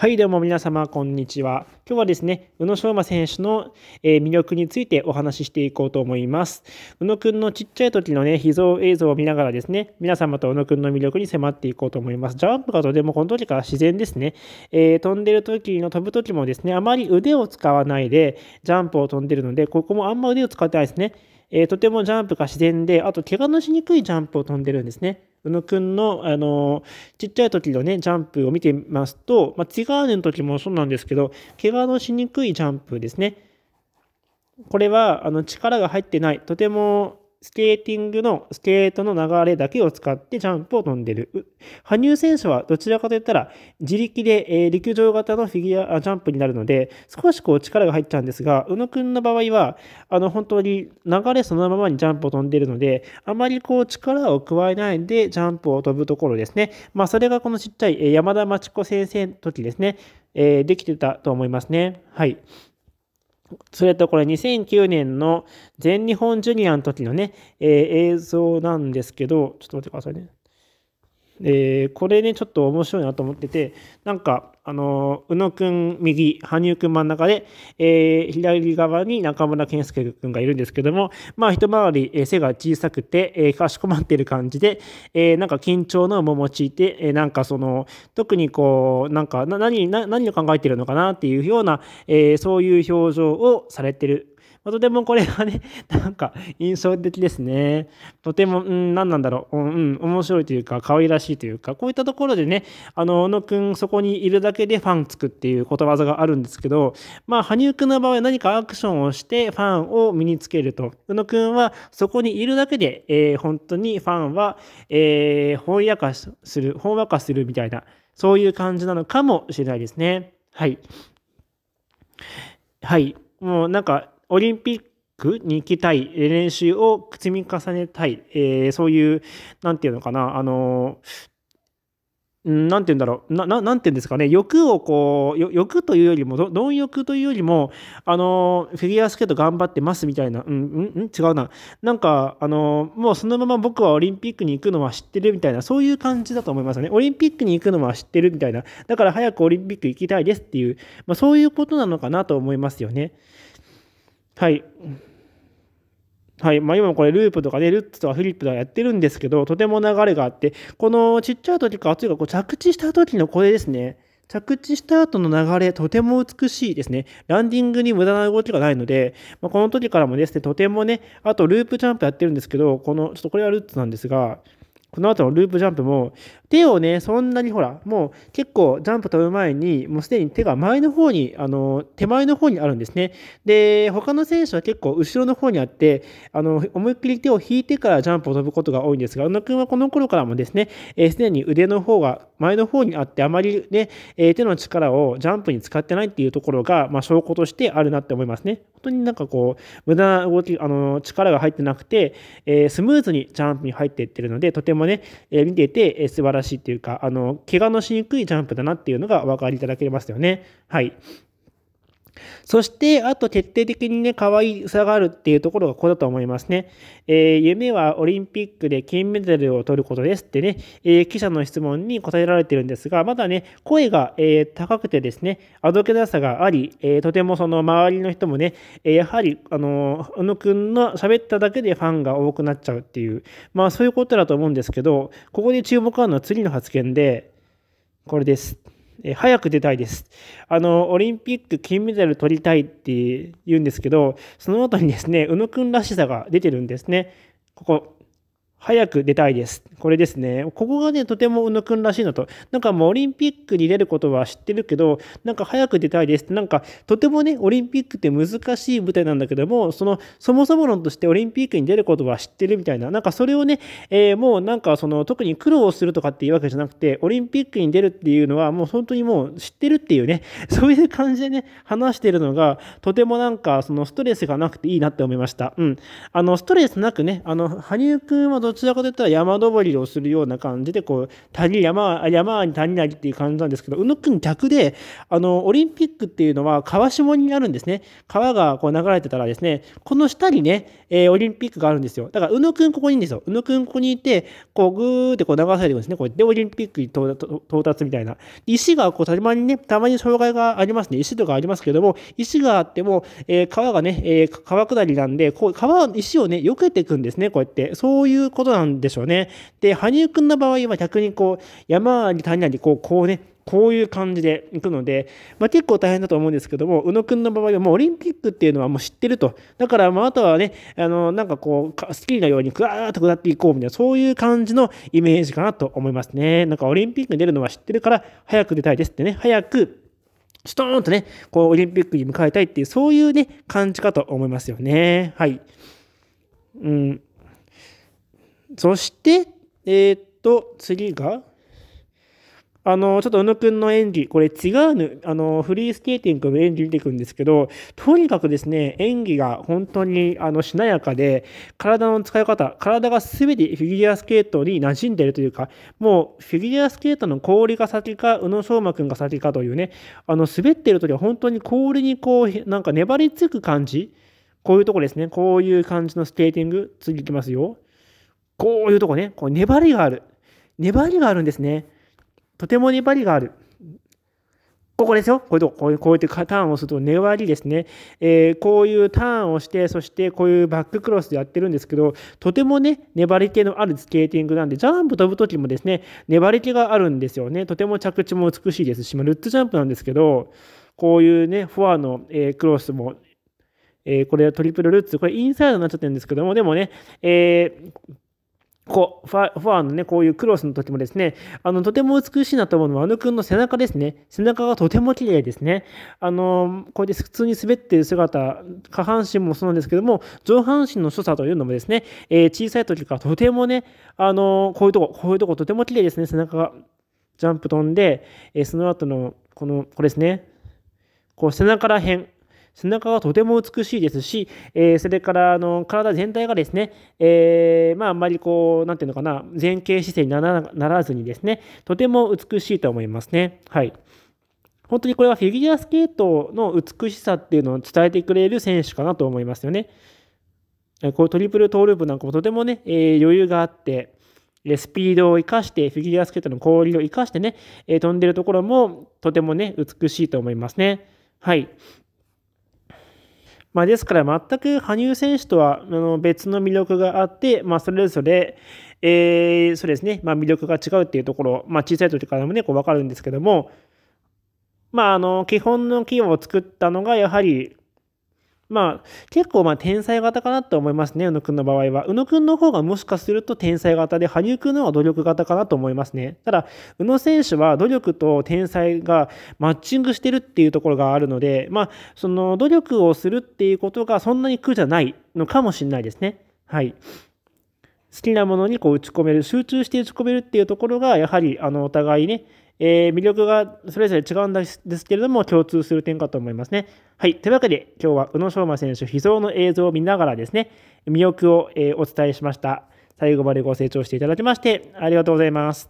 はい、どうも皆様、こんにちは。今日はですね、宇野昌磨選手の魅力についてお話ししていこうと思います。宇野くんのちっちゃい時のね、秘蔵映像を見ながらですね、皆様と宇野くんの魅力に迫っていこうと思います。ジャンプがとてもこの時から自然ですね。えー、飛んでる時の飛ぶ時もですね、あまり腕を使わないでジャンプを飛んでるので、ここもあんま腕を使ってないですね。えー、とてもジャンプが自然で、あと怪我のしにくいジャンプを飛んでるんですね。宇野くんの、あのちっちゃい時のね、ジャンプを見てみますと、まあ、ツイガーネの時もそうなんですけど、怪我のしにくいジャンプですね。これは、あの、力が入ってない、とてもスケーティングの、スケートの流れだけを使ってジャンプを飛んでる。羽生選手はどちらかといったら、自力で、え陸上型のフィギュアジャンプになるので、少しこう力が入っちゃうんですが、宇野くんの場合は、あの、本当に流れそのままにジャンプを飛んでるので、あまりこう力を加えないでジャンプを飛ぶところですね。まあ、それがこのちっちゃい山田真知子先生の時ですね、えー、できてたと思いますね。はい。それとこれ2009年の全日本ジュニアの時のね、えー、映像なんですけど、ちょっと待ってくださいね。えー、これね、ちょっと面白いなと思ってて、なんか、あの、宇野くん右、羽生くん真ん中で、えー、左側に中村健介くんがいるんですけども、まあ、一回り、えー、背が小さくて、えー、かしこまってる感じで、えー、なんか緊張の面持ちいて、えー、なんかその、特にこう、なんか、な何何を考えてるのかなっていうような、えー、そういう表情をされてるとてもこれはね、なんか印象的ですね。とても、うん、何なんだろう、うん、面白いというか、可愛らしいというか、こういったところでね、あの、小野くん、そこにいるだけけでファンつくっていうことわざがあるんですけど、まあ、羽生くんの場合は何かアクションをしてファンを身につけると。宇野くんはそこにいるだけで、えー、本当にファンは、えー、翻訳する、翻訳するみたいな、そういう感じなのかもしれないですね。はい。はい。もうなんか、オリンピックに行きたい、練習を積み重ねたい、えー、そういう、なんていうのかな、あのーなんて言うんだろう、なななんて言うんですかね、欲をこう、欲というよりも、貪欲というよりも、あの、フィギュアスケート頑張ってますみたいな、うん、うん、違うな、なんか、あの、もうそのまま僕はオリンピックに行くのは知ってるみたいな、そういう感じだと思いますね。オリンピックに行くのは知ってるみたいな、だから早くオリンピック行きたいですっていう、まあ、そういうことなのかなと思いますよね。はい。はいまあ、今もこれループとかね、ルッツとかフリップとかやってるんですけど、とても流れがあって、このちっちゃい時か、というかこう着地した時のこれですね。着地した後の流れ、とても美しいですね。ランディングに無駄な動きがないので、まあ、この時からもですね、とてもね、あとループジャンプやってるんですけど、この、ちょっとこれはルッツなんですが、この後のループジャンプも、手をね、そんなにほら、もう結構ジャンプ飛ぶ前に、もうすでに手が前の方に、あの、手前の方にあるんですね。で、他の選手は結構後ろの方にあって、あの、思いっきり手を引いてからジャンプを飛ぶことが多いんですが、宇野くんはこの頃からもですね、す、え、で、ー、に腕の方が前の方にあって、あまりね、えー、手の力をジャンプに使ってないっていうところが、まあ、証拠としてあるなって思いますね。本当になんかこう、無駄な動き、あの、力が入ってなくて、えー、スムーズにジャンプに入っていってるので、とてももね、え見てて、え素晴らしいっていうか、あの、怪我のしにくいジャンプだなっていうのがお分かりいただけますよね。はい。そして、あと徹底的にね、可愛さがあるっていうところがここだと思いますね。えー、夢はオリンピックで金メダルを取ることですってね、えー、記者の質問に答えられてるんですが、まだね、声が、えー、高くてですね、あどけなさがあり、えとてもその周りの人もね、えやはり、あの、小野くんの喋っただけでファンが多くなっちゃうっていう、まあそういうことだと思うんですけど、ここで注目あるのは次の発言で、これです。え早く出たいです。あの、オリンピック金メダル取りたいって言うんですけど、その後にですね、宇野くんらしさが出てるんですね。ここ。早く出たいです。これですね。ここがね、とても宇野くんらしいなと。なんかもうオリンピックに出ることは知ってるけど、なんか早く出たいですって、なんかとてもね、オリンピックって難しい舞台なんだけども、その、そもそも論としてオリンピックに出ることは知ってるみたいな、なんかそれをね、えー、もうなんかその、特に苦労するとかっていうわけじゃなくて、オリンピックに出るっていうのはもう本当にもう知ってるっていうね、そういう感じでね、話してるのが、とてもなんかそのストレスがなくていいなって思いました。うん。あの、ストレスなくね、あの、羽生くんはどちらかといったら山登りをするような感じで、こう、谷、山、山に谷なりっていう感じなんですけど、宇野くん逆で、あの、オリンピックっていうのは川下にあるんですね。川がこう流れてたらですね、この下にね、えー、オリンピックがあるんですよ。だから、宇野くんここにいるんですよ。宇野くんここにいて、こう、ぐーってこう流されていくんですね。こうで、オリンピックに到達みたいな。石がこう、たまにね、たまに障害がありますね。石とかありますけども、石があっても、えー、川がね、えー、川下りなんで、こう、川、石をね、避けていくんですね、こうやって。そういうことなんでしょうね。で、羽生くんの場合は逆にこう、山あり谷あり、こう、こうね、こういう感じで行くので、まあ、結構大変だと思うんですけども、宇野くんの場合はもうオリンピックっていうのはもう知ってると。だから、まあ、あとはね、あの、なんかこう、スキーのようにぐわーっと下っていこうみたいな、そういう感じのイメージかなと思いますね。なんかオリンピックに出るのは知ってるから、早く出たいですってね、早く、ストーンとね、こう、オリンピックに向かいたいっていう、そういうね、感じかと思いますよね。はい。うん。そして、えー、っと、次が、あの、ちょっと宇野くんの演技、これ違うあの、フリースケーティングの演技出てくるんですけど、とにかくですね、演技が本当に、あの、しなやかで、体の使い方、体が全てフィギュアスケートに馴染んでるというか、もう、フィギュアスケートの氷が先か、宇野昌磨くんが先かというね、あの、滑ってる時は本当に氷にこう、なんか粘りつく感じ、こういうとこですね、こういう感じのスケーティング、次いきますよ。こういうとこね、こう粘りがある。粘りがあるんですね。とても粘りがある。ここですよ。こういうとこ、こういう、こうやってターンをすると粘りですね。えー、こういうターンをして、そしてこういうバッククロスでやってるんですけど、とてもね、粘り気のあるスケーティングなんで、ジャンプ飛ぶ時もですね、粘り気があるんですよね。とても着地も美しいですし、まあ、ルッツジャンプなんですけど、こういうね、フォアの、えー、クロスも、えー、これはトリプルルッツ、これインサイドになっちゃってるんですけども、でもね、えーこう、ファファーのね、こういうクロスの時もですね、あの、とても美しいなと思うのは、あのくんの背中ですね。背中がとても綺麗ですね。あの、こうやって普通に滑っている姿、下半身もそうなんですけども、上半身の所作というのもですね、えー、小さい時からとてもね、あの、こういうとこ、こういうとことても綺麗ですね、背中が。ジャンプ飛んで、えー、その後の、この、これですね、こう、背中ら辺、背中がとても美しいですし、えー、それからあの体全体がですね、えー、まあ、あんまりこう、なんていうのかな、前傾姿勢にならずにですね、とても美しいと思いますね。はい。本当にこれはフィギュアスケートの美しさっていうのを伝えてくれる選手かなと思いますよね。こうトリプルトーループなんかもとてもね、えー、余裕があって、スピードを生かして、フィギュアスケートの氷を生かしてね、えー、飛んでるところもとてもね、美しいと思いますね。はい。まあ、ですから全く羽生選手とはあの別の魅力があって、まあ、それぞれ、えー、そうですね、まあ、魅力が違うっていうところ、まあ、小さい時からもね、こう分かるんですけども、まあ、あの基本の企業を作ったのがやはりまあ、結構まあ天才型かなと思いますね、宇野くんの場合は。宇野くんの方がもしかすると天才型で、羽生くんの方が努力型かなと思いますね。ただ、宇野選手は努力と天才がマッチングしてるっていうところがあるので、まあ、その努力をするっていうことがそんなに苦じゃないのかもしれないですね。はい。好きなものにこう打ち込める、集中して打ち込めるっていうところが、やはりあのお互いね、えー、魅力がそれぞれ違うんですけれども、共通する点かと思いますね。はい。というわけで、今日は宇野昌磨選手、秘蔵の映像を見ながらですね、魅力を、えお伝えしました。最後までご清聴していただきまして、ありがとうございます。